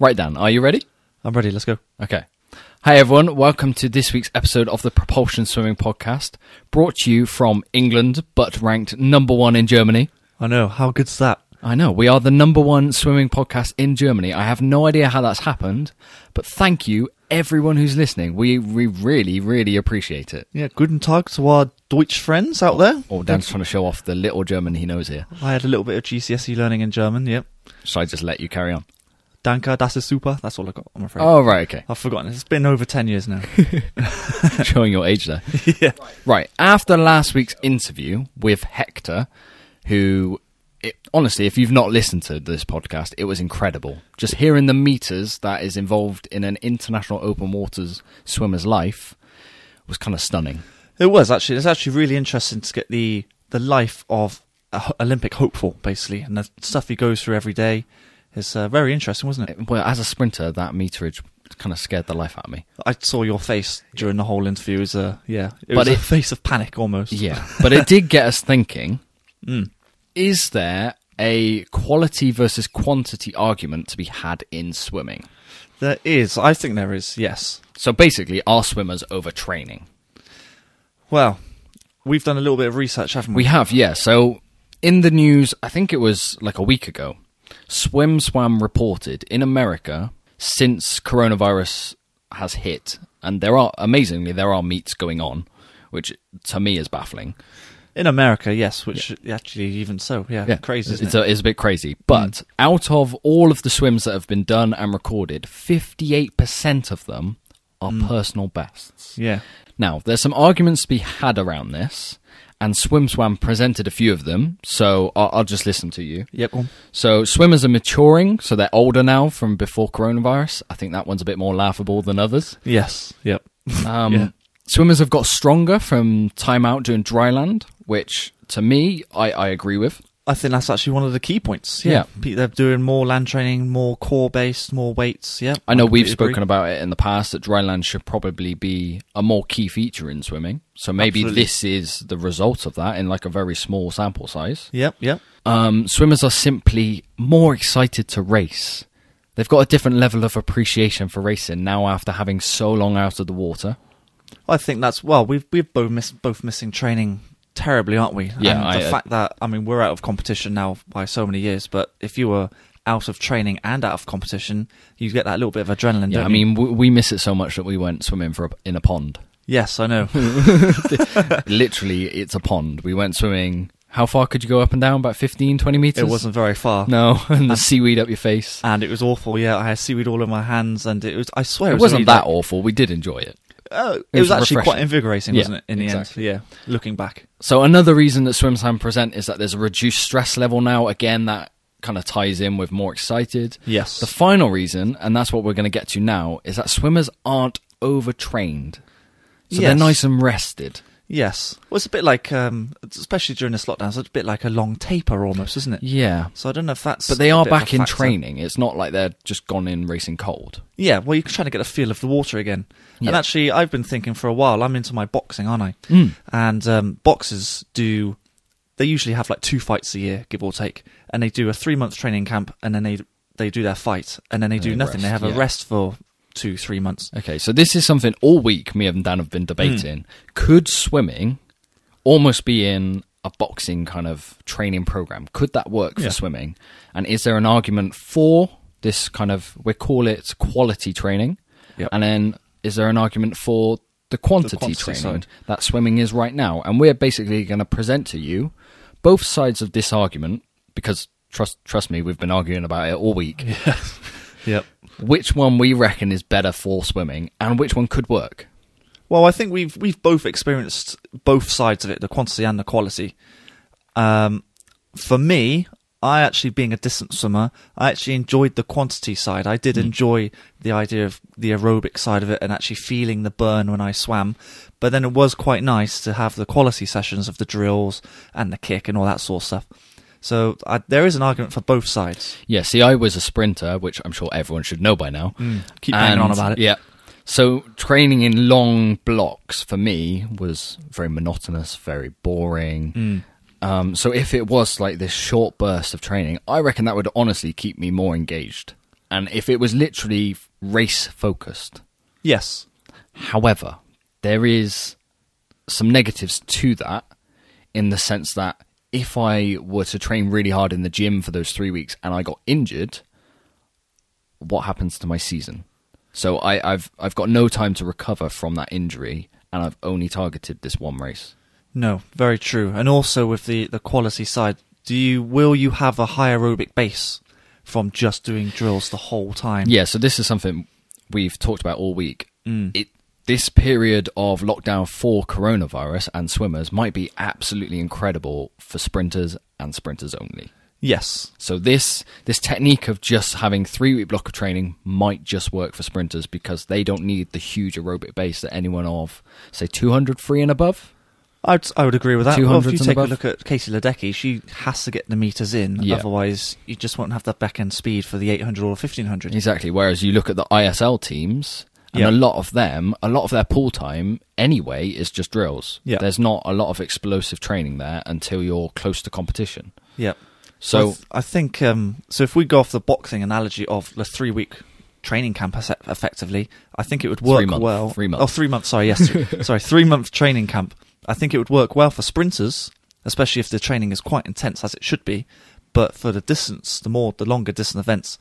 Right, Dan, are you ready? I'm ready. Let's go. Okay. Hi, everyone. Welcome to this week's episode of the Propulsion Swimming Podcast, brought to you from England, but ranked number one in Germany. I know. How good's that? I know. We are the number one swimming podcast in Germany. I have no idea how that's happened, but thank you, everyone who's listening. We, we really, really appreciate it. Yeah, guten Tag to our Deutsch friends out there. Oh, Dan's trying to show off the little German he knows here. I had a little bit of GCSE learning in German, yep. Should I just let you carry on? Danka, das a super. That's all I got, I'm afraid. Oh, right, okay. I've forgotten. It's been over 10 years now. Showing your age there. yeah. Right. After last week's interview with Hector, who, it, honestly, if you've not listened to this podcast, it was incredible. Just hearing the meters that is involved in an international open waters swimmer's life was kind of stunning. It was actually. It's actually really interesting to get the the life of Olympic hopeful, basically, and the stuff he goes through every day it's uh, very interesting, wasn't it? Well, as a sprinter, that meterage kind of scared the life out of me. I saw your face during the whole interview. It was a yeah, it was but a face of panic almost. Yeah, but it did get us thinking: mm. Is there a quality versus quantity argument to be had in swimming? There is. I think there is. Yes. So basically, are swimmers overtraining? Well, we've done a little bit of research, haven't we? We have. Yeah. So in the news, I think it was like a week ago. Swim Swam reported in America since coronavirus has hit, and there are amazingly there are meets going on, which to me is baffling. In America, yes, which yeah. actually even so, yeah, yeah. crazy. It's, it? a, it's, A, bit crazy, but mm. out of all of the swims that have been done and recorded, fifty-eight percent of them our mm. personal bests. Yeah. Now, there's some arguments to be had around this, and Swimswam presented a few of them, so I'll, I'll just listen to you. Yep. So, swimmers are maturing, so they're older now from before coronavirus. I think that one's a bit more laughable than others. Yes. Yep. um, yeah. Swimmers have got stronger from time out doing dry land, which to me, I, I agree with. I think that's actually one of the key points. Yeah. yeah. They're doing more land training, more core based, more weights. Yeah. I know I we've spoken agree. about it in the past that dry land should probably be a more key feature in swimming. So maybe Absolutely. this is the result of that in like a very small sample size. Yep, yep. Um, swimmers are simply more excited to race. They've got a different level of appreciation for racing now after having so long out of the water. I think that's well. We've we've both, both missing training terribly, aren't we? Yeah, and the I, uh, fact that I mean we're out of competition now by so many years, but if you were out of training and out of competition, you get that little bit of adrenaline. Yeah, I mean we miss it so much that we went swimming for a, in a pond. Yes, I know. Literally, it's a pond. We went swimming. How far could you go up and down? About 15, 20 meters? It wasn't very far. No, and, and the seaweed up your face. And it was awful, yeah. I had seaweed all in my hands, and it was, I swear it, it was not really that like, awful. We did enjoy it. Oh, it, it was, was, actually quite invigorating, wasn't it? In the exactly. end, yeah. Looking back, so another reason that Swimsam present is that there's a reduced stress level now. Again, that kind of ties in with more excited. Yes. The final reason, and that's what we're going to get to now, is that swimmers aren't overtrained, so yes. they're nice and rested. Yes. Well, it's a bit like, um, especially during this lockdown, it's a bit like a long taper almost, isn't it? Yeah. So I don't know if that's. But they are back in training. It's not like they're just gone in racing cold. Yeah, well, you're trying to get a feel of the water again. Yeah. And actually, I've been thinking for a while, I'm into my boxing, aren't I? Mm. And um, boxers do. They usually have like two fights a year, give or take. And they do a three month training camp and then they they do their fight and then they and do they nothing. Rest, they have yeah. a rest for two, three months. Okay, so this is something all week me and Dan have been debating. Hmm. Could swimming almost be in a boxing kind of training program? Could that work for swimming? And is there an argument for this kind of we call it quality training? Yep. And then is there an argument for the quantity, quantity training side. that swimming is right now? And we're basically going to present to you both sides of this argument because trust trust me, we've been arguing about it all week. Yep which one we reckon is better for swimming and which one could work. Well, I think we've we've both experienced both sides of it, the quantity and the quality. Um, for me, I actually being a distance swimmer, I actually enjoyed the quantity side. I did mm. enjoy the idea of the aerobic side of it and actually feeling the burn when I swam. But then it was quite nice to have the quality sessions of the drills and the kick and all that sort of stuff. So I, there is an argument for both sides. Yeah, see, I was a sprinter, which I'm sure everyone should know by now. Mm, keep banging on about it. Yeah. So training in long blocks for me was very monotonous, very boring. Mm. Um, so if it was like this short burst of training, I reckon that would honestly keep me more engaged. And if it was literally race focused. Yes. However, there is some negatives to that in the sense that if I were to train really hard in the gym for those three weeks and I got injured, what happens to my season? So I, have I've got no time to recover from that injury, and I've only targeted this one race. No, very true. And also with the, the quality side, do you will you have a high aerobic base from just doing drills the whole time? Yeah. So this is something we've talked about all week. Mm. It this period of lockdown for coronavirus and swimmers might be absolutely incredible for sprinters and sprinters only. Yes. So this this technique of just having three week block of training might just work for sprinters because they don't need the huge aerobic base that anyone of say 200 free and above. I'd, I would agree with that. Well, if you take above. a look at Casey Ledecky, she has to get the meters in, yeah. otherwise you just won't have the back end speed for the 800 or 1500. Exactly. Whereas you look at the ISL teams, and a lot of them, a lot of their pool time anyway is just drills. There's not a lot of explosive training there until you're close to competition. Yeah. So I, th I think um, so. If we go off the boxing analogy of the three week training camp, effectively, I think it would work three month, well. Three months. Oh, three months. Sorry, yes. sorry, three month training camp. I think it would work well for sprinters, especially if the training is quite intense as it should be. But for the distance, the more the longer distance events,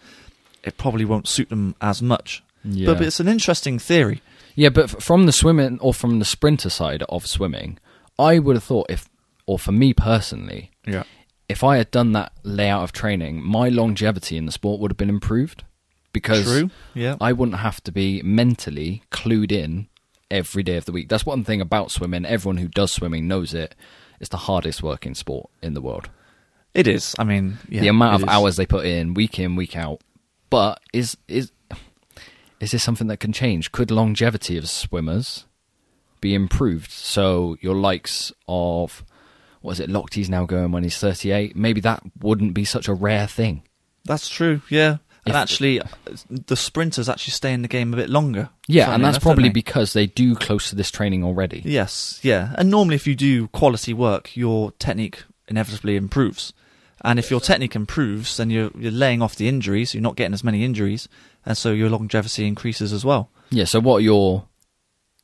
it probably won't suit them as much yeah. But, but it's an interesting theory. Yeah, but from the swimming or from the sprinter side of swimming, I would have thought if, or for me personally, yeah, if I had done that layout of training, my longevity in the sport would have been improved because True. Yeah. I wouldn't have to be mentally clued in every day of the week. That's one thing about swimming. Everyone who does swimming knows it. It's the hardest working sport in the world. It is. I mean, yeah, the amount of is. hours they put in, week in, week out. But is is is this something that can change? Could longevity of swimmers be improved? So your likes of what is it? Lochte's now going when he's 38. Maybe that wouldn't be such a rare thing. That's true. Yeah. And if, actually, uh, the sprinters actually stay in the game a bit longer. Yeah, and that's enough, probably because they do close to this training already. Yes, yeah. And normally, if you do quality work, your technique inevitably improves. And if your technique improves, then you're, you're laying off the injuries. You're not getting as many injuries, and so your longevity increases as well. Yeah. So what you're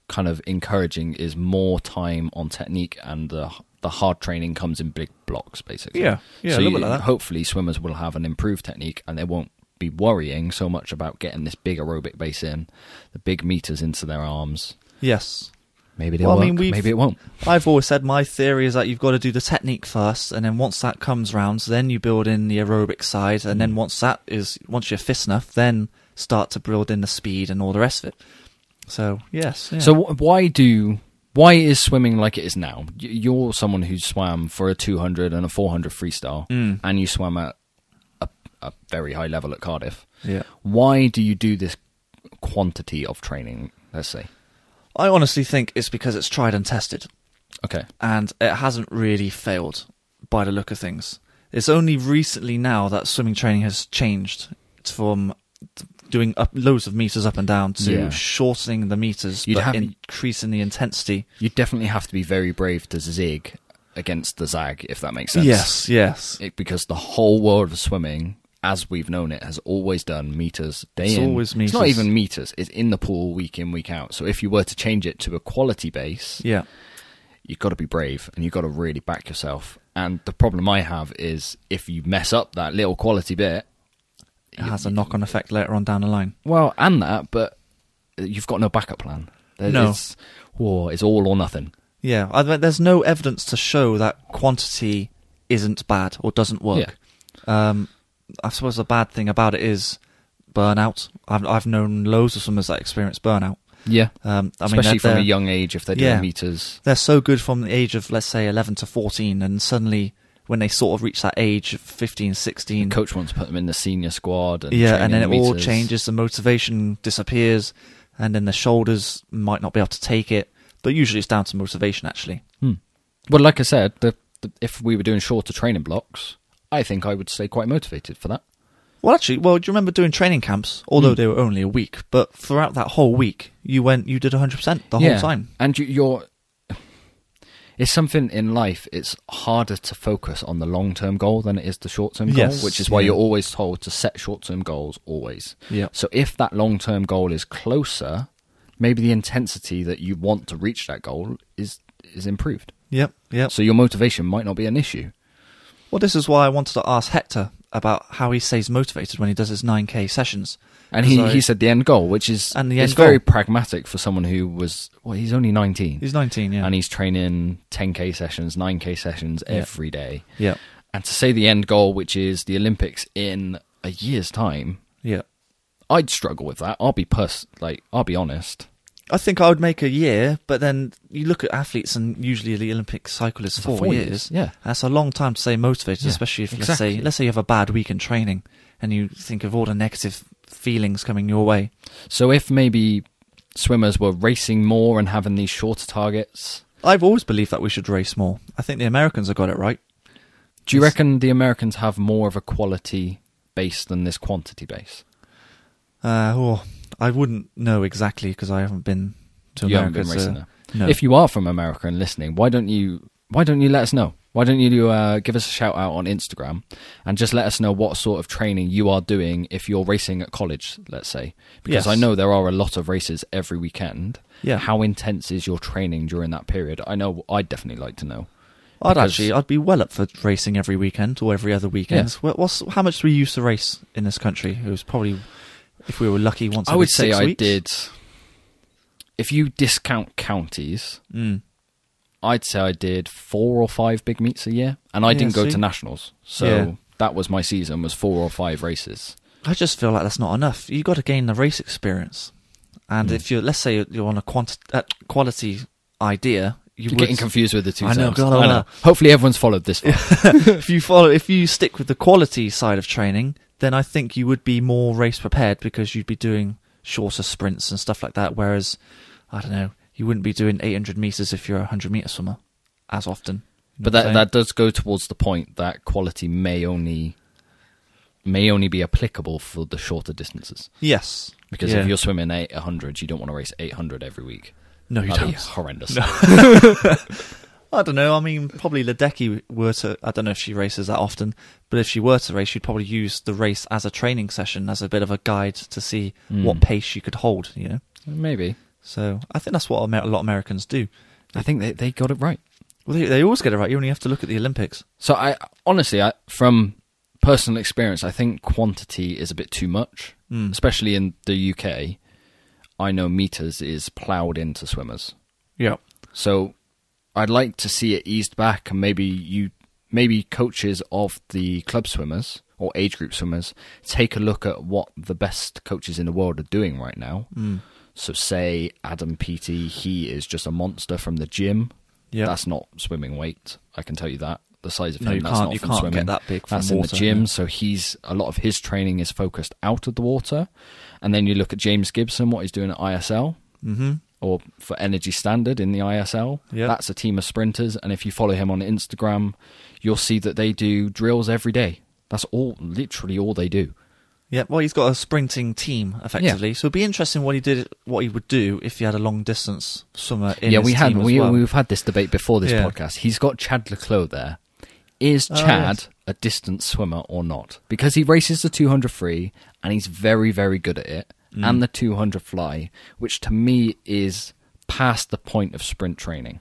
kind of encouraging is more time on technique, and the the hard training comes in big blocks, basically. Yeah. Yeah. So you, like hopefully, swimmers will have an improved technique, and they won't be worrying so much about getting this big aerobic base in, the big meters into their arms. Yes. Maybe they well, I mean, Maybe it won't. I've always said my theory is that you've got to do the technique first, and then once that comes round, then you build in the aerobic side, and then mm. once that is once you're fit enough, then start to build in the speed and all the rest of it. So yes. Yeah. So why do why is swimming like it is now? You're someone who swam for a 200 and a 400 freestyle, mm. and you swam at a, a very high level at Cardiff. Yeah. Why do you do this quantity of training? Let's say. I honestly think it's because it's tried and tested. Okay. And it hasn't really failed by the look of things. It's only recently now that swimming training has changed from doing up loads of meters up and down to yeah. shortening the meters You'd but have, increasing the intensity. You definitely have to be very brave to zig against the zag, if that makes sense. Yes, yes. It, because the whole world of swimming as we've known it, has always done meters day it's in. Always meters. It's not even meters. It's in the pool week in week out. So if you were to change it to a quality base, yeah, you've got to be brave and you've got to really back yourself. And the problem I have is if you mess up that little quality bit, it has you, a knock-on effect later on down the line. Well, and that, but you've got no backup plan. There's, no, it's, is it's all or nothing. Yeah, I mean, there's no evidence to show that quantity isn't bad or doesn't work. Yeah. Um, I suppose the bad thing about it is burnout. I've I've known loads of swimmers that experience burnout. Yeah, um, I especially mean, from a young age if they're doing yeah, meters. They're so good from the age of let's say eleven to fourteen, and suddenly when they sort of reach that age of 15, 16. The coach wants to put them in the senior squad. And yeah, and then it all changes. The motivation disappears, and then the shoulders might not be able to take it. But usually it's down to motivation, actually. Hmm. Well, like I said, the, the, if we were doing shorter training blocks, I think I would stay quite motivated for that. Well, actually, well, do you remember doing training camps? Although mm. they were only a week, but throughout that whole week, you went, you did 100% the yeah. whole time. And you, you're. It's something in life, it's harder to focus on the long term goal than it is the short term yes. goal, which is why yeah. you're always told to set short term goals always. Yeah. So if that long term goal is closer, maybe the intensity that you want to reach that goal is is improved. Yep. Yep. So your motivation might not be an issue. Well, this is why I wanted to ask Hector about how he stays motivated when he does his 9K sessions. And he, he said the end goal, which is and the end it's goal. very pragmatic for someone who was well, he's only nineteen. He's nineteen, yeah. And he's training ten K sessions, nine K sessions yeah. every day. Yeah. And to say the end goal, which is the Olympics in a year's time. Yeah. I'd struggle with that. I'll be pers- like I'll be honest. I think I would make a year, but then you look at athletes, and usually the Olympic cycle is four, four years. years. Yeah, that's a long time to stay motivated, yeah, especially if exactly. let's say let's say you have a bad week in training, and you think of all the negative feelings coming your way. So if maybe swimmers were racing more and having these shorter targets, I've always believed that we should race more. I think the Americans have got it right. Do you reckon the Americans have more of a quality base than this quantity base? Uh, oh, I wouldn't know exactly because I haven't been to you America. Been so, no. If you are from America and listening, why don't you why don't you let us know? Why don't you uh, give us a shout out on Instagram and just let us know what sort of training you are doing if you're racing at college, let's say? Because yes. I know there are a lot of races every weekend. Yeah. How intense is your training during that period? I know I'd definitely like to know. I'd actually, I'd be well up for racing every weekend or every other weekend. Yeah. What's how much do we used to race in this country? It was probably if we were lucky once. I would say I weeks. did. If you discount counties, mm. I'd say I did four or five big meets a year, and I yeah, didn't go see? to nationals, so yeah. that was my season was four or five races. I just feel like that's not enough. You got to gain the race experience, and mm. if you're, let's say you're on a quant uh, quality idea, you are getting confused with the two. I know, God, I know. Hopefully, everyone's followed this. if you follow, if you stick with the quality side of training, then I think you would be more race prepared because you'd be doing shorter sprints and stuff like that. Whereas, I don't know, you wouldn't be doing 800 meters if you're a 100 meter swimmer as often. You but that that does go towards the point that quality may only may only be applicable for the shorter distances. Yes, because yeah. if you're swimming 800, you don't want to race 800 every week. No, you That'd don't. horrendous. No. I don't know. I mean, probably Ledecky were to. I don't know if she races that often, but if she were to race, she'd probably use the race as a training session, as a bit of a guide to see mm. what pace she could hold. You know, maybe. So I think that's what a lot of Americans do. I think they they got it right. Well, they, they always get it right. You only have to look at the Olympics. So I honestly, I from personal experience, I think quantity is a bit too much, mm. especially in the UK. I know meters is ploughed into swimmers. Yeah. So I'd like to see it eased back, and maybe you, maybe coaches of the club swimmers or age group swimmers take a look at what the best coaches in the world are doing right now. Mm. So, say Adam Peaty, he is just a monster from the gym. Yeah, that's not swimming weight. I can tell you that the size of no, him. That's not you from can't swimming. Get that big. That's water, in the gym. Yeah. So he's a lot of his training is focused out of the water. And then you look at James Gibson, what he's doing at ISL. Mm-hmm or for Energy Standard in the ISL. Yep. That's a team of sprinters. And if you follow him on Instagram, you'll see that they do drills every day. That's all, literally all they do. Yeah, well, he's got a sprinting team effectively, yeah. so it'd be interesting what he did, what he would do if he had a long distance swimmer. yeah, we had we well. we've had this debate before this yeah. podcast. He's got Chad Leclerc there. Is oh, Chad oh, yes. a distance swimmer or not? Because he races the 200 free and he's very very good at it mm. and the 200 fly, which to me is past the point of sprint training.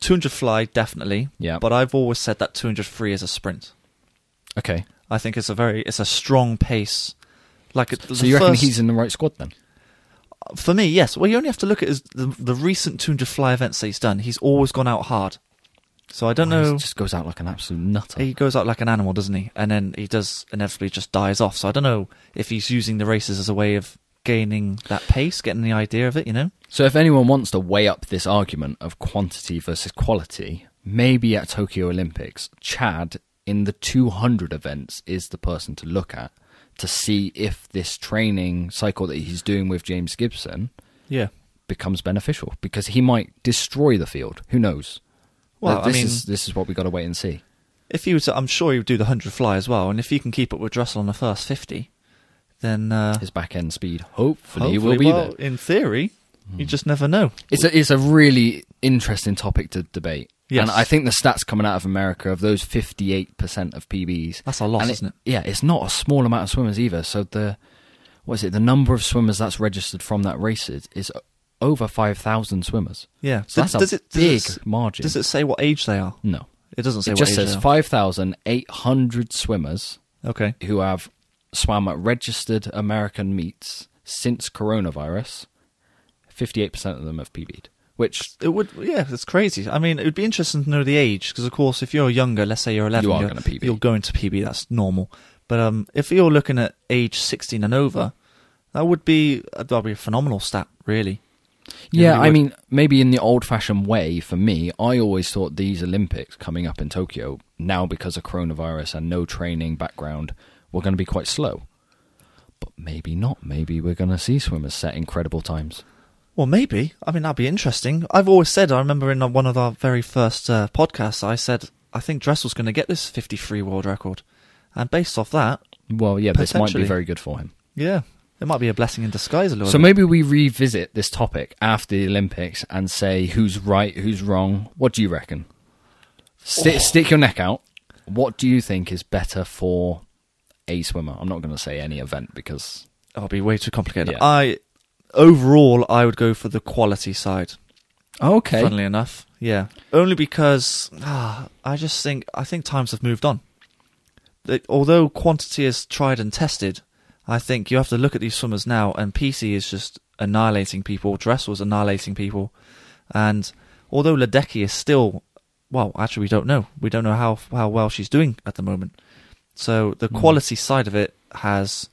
200 fly, definitely. Yeah. But I've always said that 200 free is a sprint. Okay. I think it's a very, it's a strong pace. Like so you reckon he's in the right squad then? For me, yes. Well, you only have to look at his, the, the recent 200 fly events that he's done. He's always gone out hard. So I don't know. Just goes out like an absolute nutter. He goes out like an animal, doesn't he? And then he does inevitably just dies off. So I don't know if he's using the races as a way of gaining that pace, getting the idea of it. You know. So if anyone wants to weigh up this argument of quantity versus quality, maybe at Tokyo Olympics, Chad in the 200 events is the person to look at to see if this training cycle that he's doing with James Gibson, yeah, becomes beneficial because he might destroy the field. Who knows? Well, this I mean, is, this is what we got to wait and see. If he was, I'm sure he would do the hundred fly as well. And if he can keep up with Russell on the first fifty, then uh, his back end speed hopefully, hopefully will be well, there. In theory, mm. you hmm. just never know. It's a, it's a really interesting topic to debate. Yes. And I think the stats coming out of America of those 58% of PBs. That's a lot, isn't it, Yeah, it's not a small amount of swimmers either. So the, what is it, the number of swimmers that's registered from that race is, is over 5,000 swimmers. Yeah. So does, that's does a it, does big it, margin. Does it say what age they are? No. It doesn't say it just says 5,800 swimmers okay. who have swam at registered American meets since coronavirus. 58% of them have PB'd. Which it would, yeah, it's crazy. I mean, it would be interesting to know the age because, of course, if you're younger, let's say you're 11, you are going to PB. You're going to PB. That's normal. But um, if you're looking at age 16 and over, that would be that would be a phenomenal stat, really yeah, I mean, maybe in the old fashioned way, for me, I always thought these Olympics coming up in Tokyo, now because of coronavirus and no training background, were going to be quite slow. But maybe not. Maybe we're going to see swimmers set incredible times. Well, maybe. I mean, that'd be interesting. I've always said, I remember in one of our very first uh, podcasts, I said, I think Dressel's going to get this 53 world record. And based off that. Well, yeah, this might be very good for him. Yeah, it might be a blessing in disguise a little. So bit. maybe we revisit this topic after the Olympics and say who's right, who's wrong. What do you reckon? St- oh. Stick your neck out. What do you think is better for a swimmer? I'm not going to say any event because oh, it will be way too complicated. Yeah. I overall, I would go for the quality side. Okay. Funnily enough, yeah. Only because ah, I just think I think times have moved on. although quantity is tried and tested, I think you have to look at these swimmers now, and PC is just annihilating people. Dressel's annihilating people, and although Ledecky is still, well, actually we don't know. We don't know how how well she's doing at the moment. So the mm. quality side of it has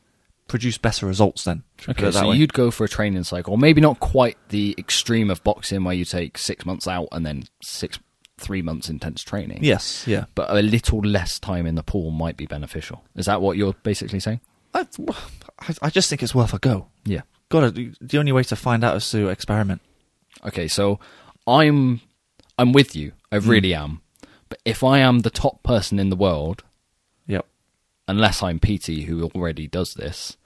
produced better results. Then okay, so way. you'd go for a training cycle, maybe not quite the extreme of boxing where you take six months out and then six three months intense training. Yes, yeah. But a little less time in the pool might be beneficial. Is that what you're basically saying? I, I just think it's worth a go. Yeah. Got it. the only way to find out is to experiment. Okay, so I'm I'm with you. I hmm. really mm. am. But if I am the top person in the world, yep. Unless I'm Petey, who already does this,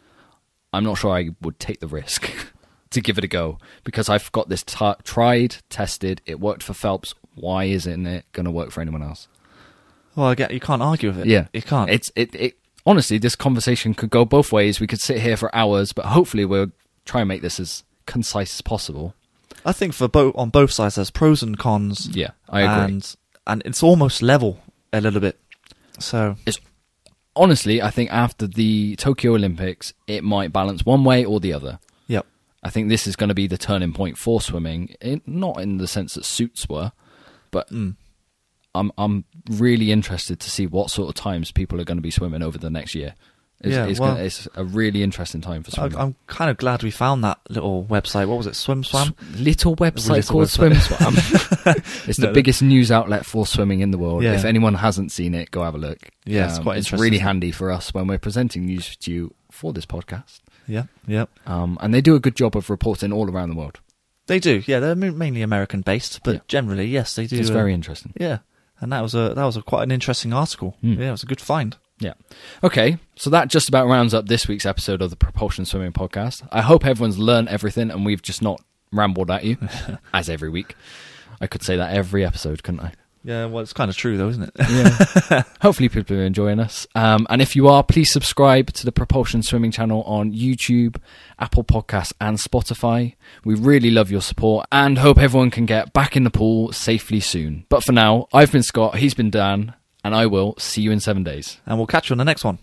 I'm not sure I would take the risk to give it a go because I've got this t- tried, tested. It worked for Phelps. Why isn't it going to work for anyone else? Well, I get you can't argue with it. Yeah, you can't. It's it it honestly, this conversation could go both ways. We could sit here for hours, but hopefully we'll try and make this as concise as possible. I think for both on both sides, there's pros and cons. Yeah, I agree. And and it's almost level a little bit. So it's honestly, I think after the Tokyo Olympics, it might balance one way or the other. Yep. I think this is going to be the turning point for swimming, it, not in the sense that suits were, but mm. I'm I'm really interested to see what sort of times people are going to be swimming over the next year. It's, yeah, it's, well, gonna, it's a really interesting time for swimming. I'm kind of glad we found that little website. What was it? Swim Swam? S- little website called Swim Swam. it's no, the biggest news outlet for swimming in the world. Yeah. If anyone hasn't seen it, go have a look. Yeah, um, it's quite interesting. It's really handy for us when we're presenting news to you for this podcast. Yeah, yeah. Um, and they do a good job of reporting all around the world. They do, yeah. They're mainly American based, but yeah. generally, yes, they do. It's uh, very interesting. Yeah and that was a that was a quite an interesting article. Mm. Yeah, it was a good find. Yeah. Okay, so that just about rounds up this week's episode of the Propulsion Swimming Podcast. I hope everyone's learned everything and we've just not rambled at you, as every week. I could say that every episode, couldn't I? Yeah, well, it's kind of true though, isn't it? yeah. Hopefully, people are enjoying us. Um, and if you are, please subscribe to the Propulsion Swimming channel on YouTube, Apple Podcasts, and Spotify. We really love your support and hope everyone can get back in the pool safely soon. But for now, I've been Scott, he's been Dan, and I will see you in seven days. And we'll catch you on the next one.